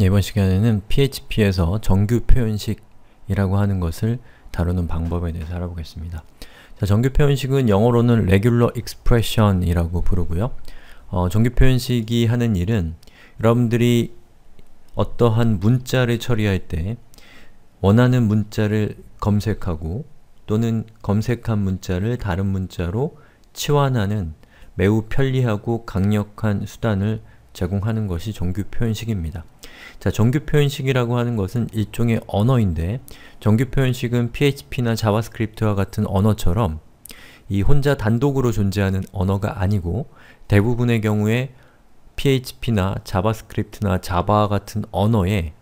이번 시간에는 PHP에서 정규 표현식이라고 하는 것을 다루는 방법에 대해서 알아보겠습니다. 자, 정규 표현식은 영어로는 regular expression이라고 부르고요. 어, 정규 표현식이 하는 일은 여러분들이 어떠한 문자를 처리할 때 원하는 문자를 검색하고 또는 검색한 문자를 다른 문자로 치환하는 매우 편리하고 강력한 수단을 제공하는 것이 정규 표현식입니다. 자, 정규 표현식이라고 하는 것은 일종의 언어인데 정규 표현식은 PHP나 자바스크립트와 같은 언어처럼 이 혼자 단독으로 존재하는 언어가 아니고 대부분의 경우에 PHP나 자바스크립트나 자바와 같은 언어에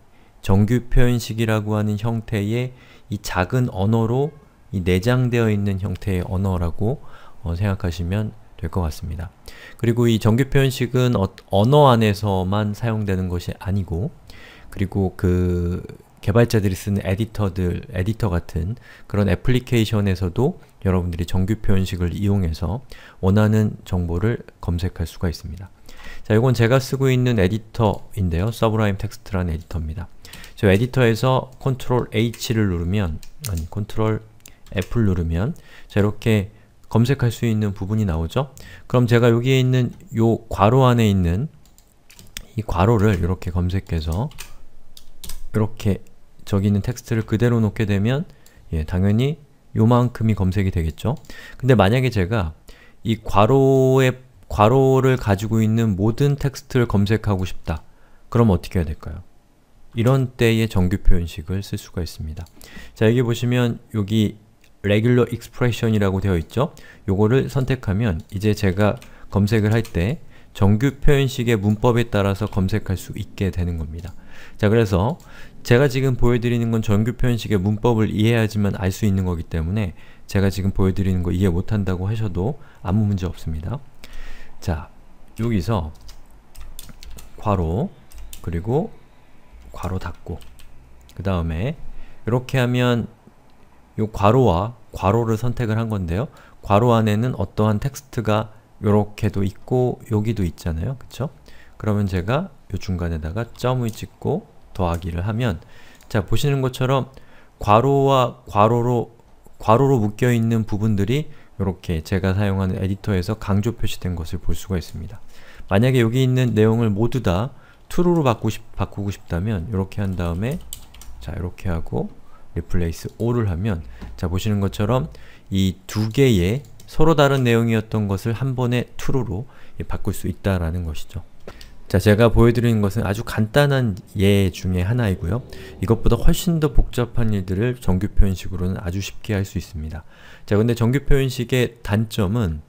정규 표현식이라고 하는 형태의 이 작은 언어로 이 내장되어 있는 형태의 언어라고 어, 생각하시면 될것 같습니다. 그리고 이 정규 표현식은 어, 언어 안에서만 사용되는 것이 아니고 그리고 그 개발자들이 쓰는 에디터들, 에디터 같은 그런 애플리케이션에서도 여러분들이 정규 표현식을 이용해서 원하는 정보를 검색할 수가 있습니다. 자, 이건 제가 쓰고 있는 에디터인데요. 서브라임 텍스트라는 에디터입니다. 저 에디터에서 컨트롤 H를 누르면, 아니, 컨트롤 F를 누르면 자, 이렇게 검색할 수 있는 부분이 나오죠? 그럼 제가 여기에 있는 요 괄호 안에 있는 이 괄호를 이렇게 검색해서 이렇게 저기 있는 텍스트를 그대로 놓게 되면 예, 당연히 요만큼이 검색이 되겠죠? 근데 만약에 제가 이 괄호의 괄호를 가지고 있는 모든 텍스트를 검색하고 싶다. 그럼 어떻게 해야 될까요? 이런 때의 정규 표현식을 쓸 수가 있습니다. 자, 여기 보시면 여기 regular expression이라고 되어 있죠? 요거를 선택하면 이제 제가 검색을 할 때 정규 표현식의 문법에 따라서 검색할 수 있게 되는 겁니다. 자 그래서 제가 지금 보여드리는 건 정규 표현식의 문법을 이해하지만 알 수 있는 거기 때문에 제가 지금 보여드리는 거 이해 못한다고 하셔도 아무 문제 없습니다. 자, 여기서 괄호 그리고 괄호 닫고 그 다음에 이렇게 하면 요 괄호와 괄호를 선택을 한 건데요. 괄호 안에는 어떠한 텍스트가 요렇게도 있고 여기도 있잖아요. 그쵸? 그러면 제가 요 중간에다가 점을 찍고 더하기를 하면 자, 보시는 것처럼 괄호와 괄호로 괄호로 묶여있는 부분들이 요렇게 제가 사용하는 에디터에서 강조 표시된 것을 볼 수가 있습니다. 만약에 여기 있는 내용을 모두 다 true로 바꾸 고 싶다면 요렇게한 다음에 자요렇게 하고 replace all을 하면 자 보시는 것처럼 이 두 개의 서로 다른 내용이었던 것을 한 번에 true로 바꿀 수 있다라는 것이죠. 자 제가 보여드리는 것은 아주 간단한 예 중에 하나이고요. 이것보다 훨씬 더 복잡한 일들을 정규표현식으로는 아주 쉽게 할 수 있습니다. 자 근데 정규표현식의 단점은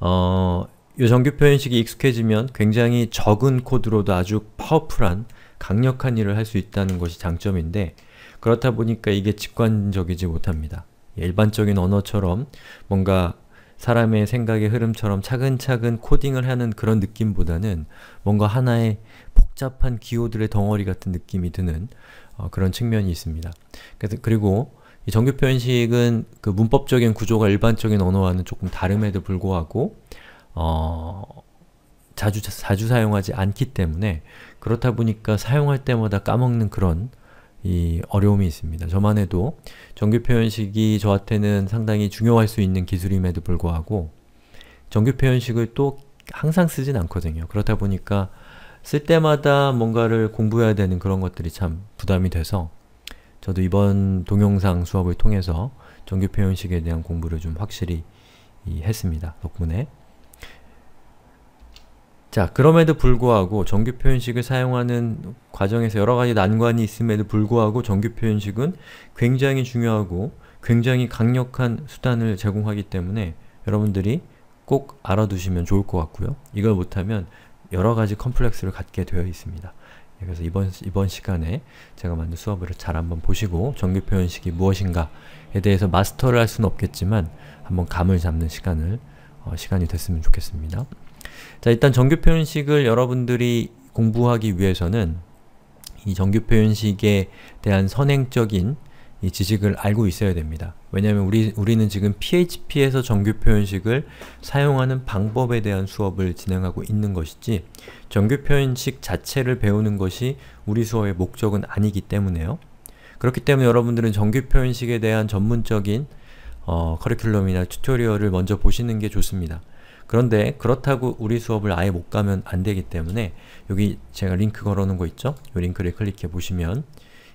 어... 이 정규표현식이 익숙해지면 굉장히 적은 코드로도 아주 파워풀한 강력한 일을 할 수 있다는 것이 장점인데 그렇다 보니까 이게 직관적이지 못합니다. 일반적인 언어처럼 뭔가 사람의 생각의 흐름처럼 차근차근 코딩을 하는 그런 느낌보다는 뭔가 하나의 복잡한 기호들의 덩어리 같은 느낌이 드는 어, 그런 측면이 있습니다. 그리고 이 정규표현식은 그 문법적인 구조가 일반적인 언어와는 조금 다름에도 불구하고 어, 자주, 자주 사용하지 않기 때문에 그렇다 보니까 사용할 때마다 까먹는 그런 이 어려움이 있습니다. 저만 해도 정규표현식이 저한테는 상당히 중요할 수 있는 기술임에도 불구하고 정규표현식을 또 항상 쓰진 않거든요. 그렇다 보니까 쓸 때마다 뭔가를 공부해야 되는 그런 것들이 참 부담이 돼서 저도 이번 동영상 수업을 통해서 정규표현식에 대한 공부를 좀 확실히 했습니다. 덕분에 자, 그럼에도 불구하고 정규표 현식을 사용하는 과정에서 여러가지 난관이 있음에도 불구하고 정규표 현식은 굉장히 중요하고 굉장히 강력한 수단을 제공하기 때문에 여러분들이 꼭 알아두시면 좋을 것 같고요. 이걸 못하면 여러가지 컴플렉스를 갖게 되어 있습니다. 예, 그래서 이번, 이번 시간에 제가 만든 수업을 잘 한번 보시고 정규표 현식이 무엇인가에 대해서 마스터를 할 수는 없겠지만 한번 감을 잡는 시간을 어, 시간이 됐으면 좋겠습니다. 자, 일단 정규표현식을 여러분들이 공부하기 위해서는 이 정규표현식에 대한 선행적인 이 지식을 알고 있어야 됩니다. 왜냐하면 우리, 우리는 지금 PHP에서 정규표현식을 사용하는 방법에 대한 수업을 진행하고 있는 것이지 정규표현식 자체를 배우는 것이 우리 수업의 목적은 아니기 때문에요. 그렇기 때문에 여러분들은 정규표현식에 대한 전문적인 어, 커리큘럼이나 튜토리얼을 먼저 보시는 게 좋습니다. 그런데 그렇다고 우리 수업을 아예 못 가면 안 되기 때문에 여기 제가 링크 걸어놓은 거 있죠? 이 링크를 클릭해 보시면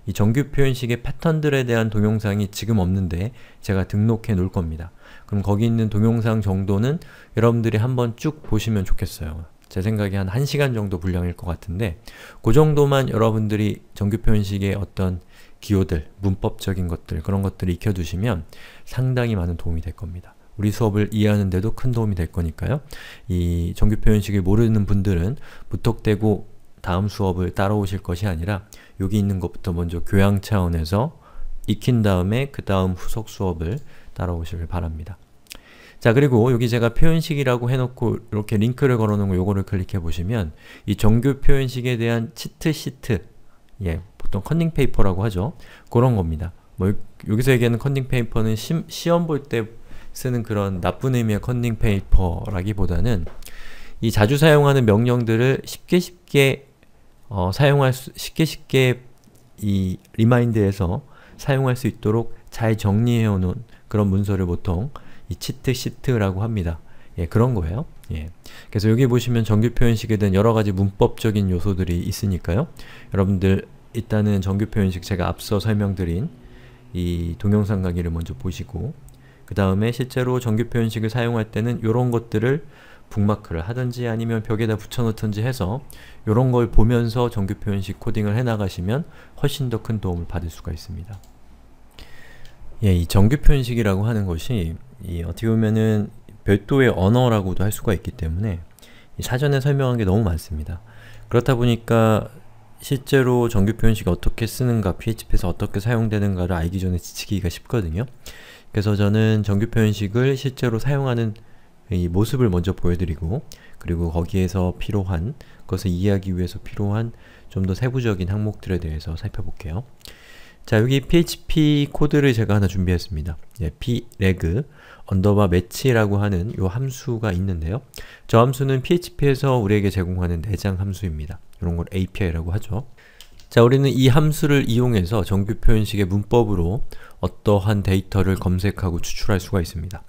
이 정규 표현식의 패턴들에 대한 동영상이 지금 없는데 제가 등록해 놓을 겁니다. 그럼 거기 있는 동영상 정도는 여러분들이 한번 쭉 보시면 좋겠어요. 제 생각에 한 1시간 정도 분량일 것 같은데 그 정도만 여러분들이 정규 표현식의 어떤 기호들, 문법적인 것들, 그런 것들을 익혀두시면 상당히 많은 도움이 될 겁니다. 우리 수업을 이해하는데도 큰 도움이 될 거니까요. 이 정규 표현식을 모르는 분들은 무턱대고 다음 수업을 따라오실 것이 아니라 여기 있는 것부터 먼저 교양 차원에서 익힌 다음에 그 다음 후속 수업을 따라오시길 바랍니다. 자 그리고 여기 제가 표현식이라고 해놓고 이렇게 링크를 걸어놓은 거 요거를 클릭해 보시면 이 정규 표현식에 대한 치트시트 예 보통 컨닝페이퍼라고 하죠 그런 겁니다 뭐 여기서 얘기하는 컨닝페이퍼는 시, 험볼때 쓰는 그런 나쁜 의미의 컨닝 페이퍼라기보다는 이 자주 사용하는 명령들을 쉽게 쉽게 어, 사용할 수, 쉽게 쉽게 이 리마인드에서 사용할 수 있도록 잘 정리해 놓은 그런 문서를 보통 이 치트 시트라고 합니다. 예, 그런 거예요. 예. 그래서 여기 보시면 정규 표현식에 대한 여러 가지 문법적인 요소들이 있으니까요. 여러분들 일단은 정규 표현식 제가 앞서 설명드린 이 동영상 강의를 먼저 보시고 그 다음에 실제로 정규표 현식을 사용할 때는 이런 것들을 북마크를 하든지 아니면 벽에다 붙여놓든지 해서 이런걸 보면서 정규표 현식 코딩을 해나가시면 훨씬 더 큰 도움을 받을 수가 있습니다. 예, 이 정규표 현식이라고 하는 것이 어떻게 보면은 별도의 언어라고도 할 수가 있기 때문에 사전에 설명한 게 너무 많습니다. 그렇다 보니까 실제로 정규 표현식이 어떻게 쓰는가, PHP에서 어떻게 사용되는가를 알기 전에 지치기가 쉽거든요. 그래서 저는 정규 표현식을 실제로 사용하는 이 모습을 먼저 보여드리고 그리고 거기에서 필요한 그것을 이해하기 위해서 필요한 좀 더 세부적인 항목들에 대해서 살펴볼게요. 자 여기 PHP 코드를 제가 하나 준비했습니다. 예, preg 언더바 매치라고 하는 요 함수가 있는데요. 저 함수는 PHP에서 우리에게 제공하는 내장 함수입니다. 이런 걸 API라고 하죠. 자, 우리는 이 함수를 이용해서 정규 표현식의 문법으로 어떠한 데이터를 검색하고 추출할 수가 있습니다.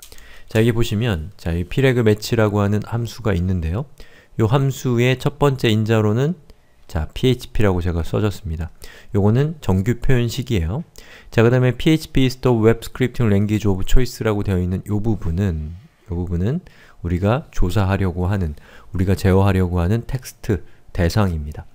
자, 여기 보시면 자, 이필레그 매치라고 하는 함수가 있는데요. 이 함수의 첫 번째 인자로는 자, php라고 제가 써줬습니다. 요거는 정규 표현식이에요. 자, 그 다음에 php is the web scripting language of choice라고 되어 있는 요 부분은 요 부분은 우리가 조사하려고 하는, 우리가 제어하려고 하는 텍스트 대상입니다.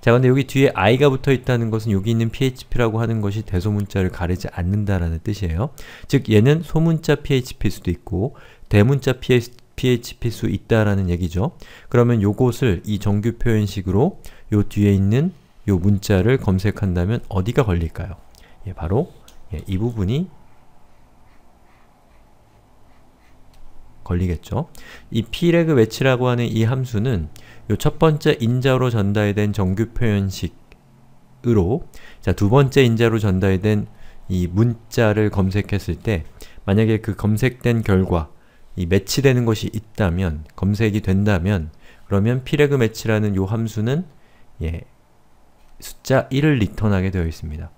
자, 근데 여기 뒤에 i가 붙어 있다는 것은 여기 있는 php라고 하는 것이 대소문자를 가리지 않는다라는 뜻이에요. 즉, 얘는 소문자 php일 수도 있고 대문자 php일 수 있다라는 얘기죠. 그러면 요것을 이 정규 표현식으로 요 뒤에 있는 요 문자를 검색한다면 어디가 걸릴까요? 예, 바로 예, 이 부분이 걸리겠죠. 이 p r e g 매치라고 하는 이 함수는 요첫 번째 인자로 전달된 정규 표현식으로 자, 두 번째 인자로 전달된 이 문자를 검색했을 때 만약에 그 검색된 결과 이 매치되는 것이 있다면 검색이 된다면 그러면 필레그 매치라는 요 함수는 예, 숫자 1을 리턴하게 되어 있습니다.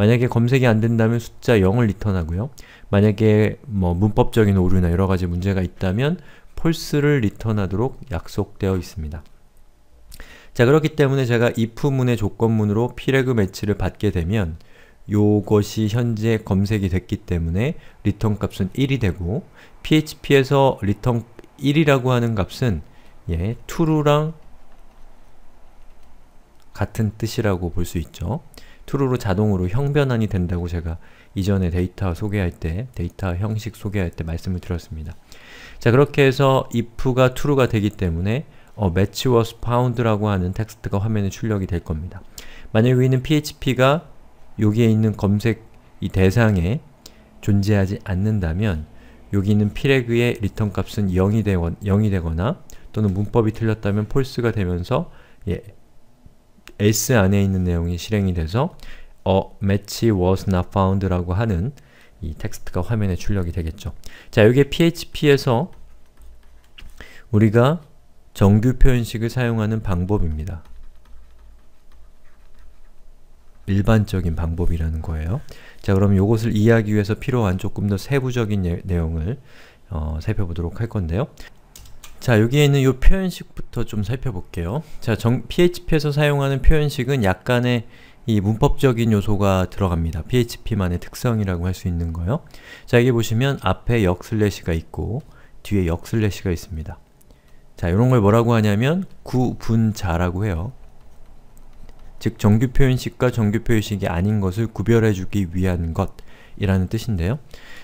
만약에 검색이 안 된다면 숫자 0을 리턴하고요. 만약에 뭐 문법적인 오류나 여러 가지 문제가 있다면 false를 리턴하도록 약속되어 있습니다. 자 그렇기 때문에 제가 if문의 조건문으로 pleg 매치를 받게 되면 요것이 현재 검색이 됐기 때문에 return 값은 1이 되고 php에서 return 1이라고 하는 값은 예, true랑 같은 뜻이라고 볼 수 있죠. true로 자동으로 형변환이 된다고 제가 이전에 데이터 소개할 때, 데이터 형식 소개할 때 말씀을 드렸습니다. 자, 그렇게 해서 if가 true가 되기 때문에 어, match was found라고 하는 텍스트가 화면에 출력이 될 겁니다. 만약 위는 php가 여기에 있는 검색 이 대상에 존재하지 않는다면 여기 있는 필레그의 리턴 값은 0이, 되거, 0이 되거나 또는 문법이 틀렸다면 false가 되면서 예, else 안에 있는 내용이 실행이 돼서 a match was not found라고 하는 이 텍스트가 화면에 출력이 되겠죠. 자, 여기에 php에서 우리가 정규 표현식을 사용하는 방법입니다. 일반적인 방법이라는 거예요. 자, 그럼 이것을 이해하기 위해서 필요한 조금 더 세부적인 예, 내용을 어, 살펴보도록 할 건데요. 자 여기에 있는 이 표현식부터 좀 살펴볼게요. 자 정, PHP에서 사용하는 표현식은 약간의 이 문법적인 요소가 들어갑니다. PHP만의 특성이라고 할 수 있는 거요. 자 여기 보시면 앞에 역 슬래시가 있고 뒤에 역 슬래시가 있습니다. 자 이런 걸 뭐라고 하냐면 구분자라고 해요. 즉 정규 표현식과 정규 표현식이 아닌 것을 구별해주기 위한 것이라는 뜻인데요.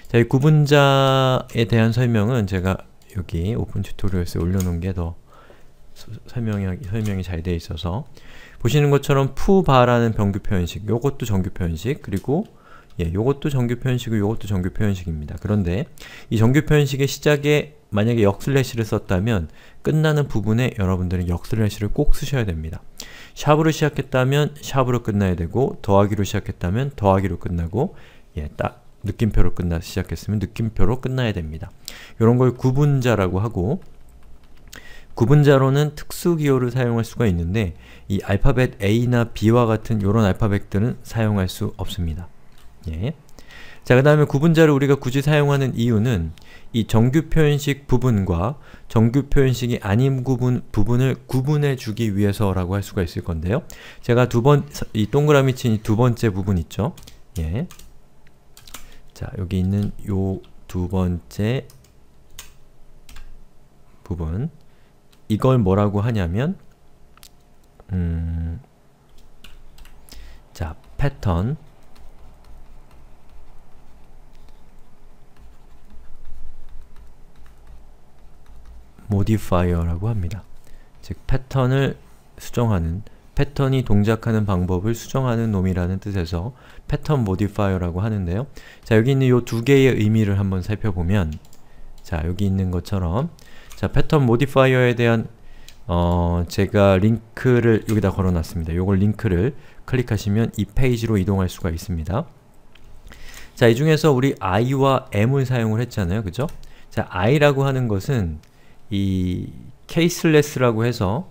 자, 이 구분자에 대한 설명은 제가 여기 오픈 튜토리얼스에 올려놓은 게 더 설명이, 설명이 잘돼 있어서 보시는 것처럼 푸바라는 변규표 현식, 요것도 정규표 현식, 그리고 예, 요것도 정규표 현식이고 요것도 정규표 현식입니다. 그런데 이 정규표 현식의 시작에 만약에 역슬래시를 썼다면 끝나는 부분에 여러분들은 역슬래시를 꼭 쓰셔야 됩니다. 샵으로 시작했다면 샵으로 끝나야 되고 더하기로 시작했다면 더하기로 끝나고 예, 딱 느낌표로 끝나 시작했으면 느낌표로 끝나야 됩니다. 이런 걸 구분자라고 하고 구분자로는 특수 기호를 사용할 수가 있는데 이 알파벳 A나 B와 같은 이런 알파벳들은 사용할 수 없습니다. 예. 자, 그 다음에 구분자를 우리가 굳이 사용하는 이유는 이 정규 표현식 부분과 정규 표현식이 아닌 부분, 부분을 구분해 주기 위해서라고 할 수가 있을 건데요. 제가 두 번, 이 동그라미 친두 번째 부분 있죠? 예. 자, 여기 있는 요 두 번째 부분 이걸 뭐라고 하냐면 음, 자, 패턴 모디파이어라고 합니다. 즉, 패턴을 수정하는 패턴이 동작하는 방법을 수정하는 놈이라는 뜻에서 패턴 모디파이어라고 하는데요. 자, 여기 있는 이 두 개의 의미를 한번 살펴보면 자, 여기 있는 것처럼 자, 패턴 모디파이어에 대한 어, 제가 링크를 여기다 걸어놨습니다. 요걸 링크를 클릭하시면 이 페이지로 이동할 수가 있습니다. 자, 이 중에서 우리 i와 m을 사용을 했잖아요. 그죠? 자, i라고 하는 것은 이 케이슬레스라고 해서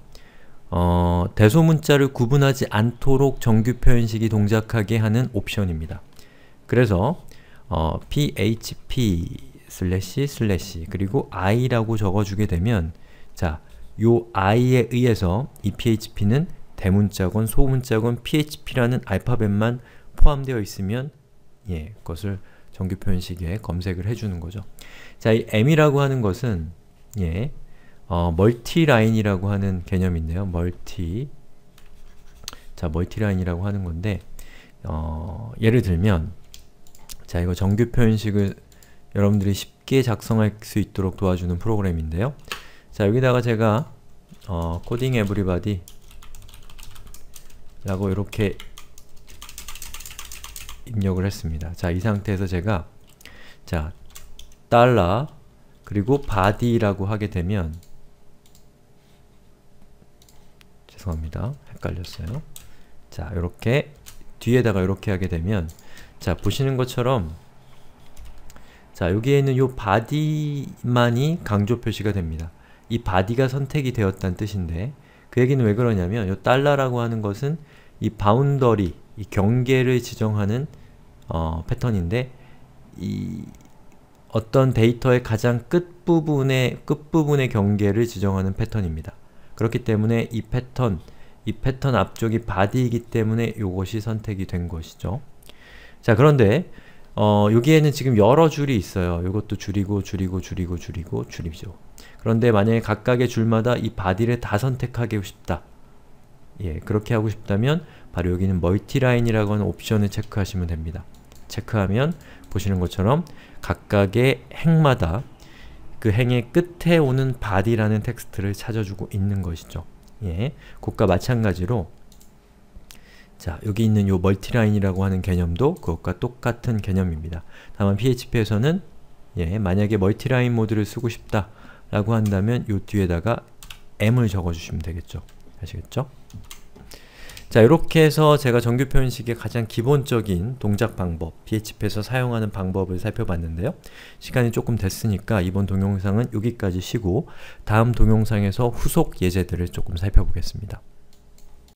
어, 대소문자를 구분하지 않도록 정규 표현식이 동작하게 하는 옵션입니다. 그래서 어, php 슬래시 슬래시 그리고 i라고 적어주게 되면 자, 요 i에 의해서 이 php는 대문자건 소문자건 php라는 알파벳만 포함되어 있으면 예, 그것을 정규 표현식에 검색을 해주는 거죠. 자, 이 m이라고 하는 것은 예, 어, 멀티라인이라고 하는 개념인데요. 멀티 자, 멀티라인이라고 하는 건데 어, 예를 들면 자, 이거 정규 표현식을 여러분들이 쉽게 작성할 수 있도록 도와주는 프로그램인데요. 자, 여기다가 제가 어, 코딩 에브리바디 라고 이렇게 입력을 했습니다. 자, 이 상태에서 제가 자, 달러 그리고 바디라고 하게 되면 죄송합니다. 헷갈렸어요. 자, 이렇게 뒤에다가 이렇게 하게 되면 자, 보시는 것처럼 자, 여기에 있는 요 바디만이 강조 표시가 됩니다. 이 바디가 선택이 되었다는 뜻인데 그 얘기는 왜 그러냐면 요 달러라고 하는 것은 이 바운더리, 이 경계를 지정하는 어, 패턴인데 이 어떤 데이터의 가장 끝부분의 끝부분의 경계를 지정하는 패턴입니다. 그렇기 때문에 이 패턴, 이 패턴 앞쪽이 바디이기 때문에 이것이 선택이 된 것이죠. 자 그런데 어, 여기에는 지금 여러 줄이 있어요. 이것도 줄이고 줄이고 줄이고 줄이고 줄이죠. 그런데 만약에 각각의 줄마다 이 바디를 다 선택하고 싶다. 예, 그렇게 하고 싶다면 바로 여기는 멀티라인이라고 하는 옵션을 체크하시면 됩니다. 체크하면 보시는 것처럼 각각의 행마다 그 행의 끝에 오는 body라는 텍스트를 찾아주고 있는 것이죠. 예, 그것과 마찬가지로 자, 여기 있는 요 멀티라인이라고 하는 개념도 그것과 똑같은 개념입니다. 다만 PHP에서는 예, 만약에 멀티라인 모드를 쓰고 싶다 라고 한다면 요 뒤에다가 m을 적어주시면 되겠죠. 아시겠죠? 자 이렇게 해서 제가 정규 표현식의 가장 기본적인 동작 방법, PHP에서 사용하는 방법을 살펴봤는데요. 시간이 조금 됐으니까 이번 동영상은 여기까지 쉬고 다음 동영상에서 후속 예제들을 조금 살펴보겠습니다.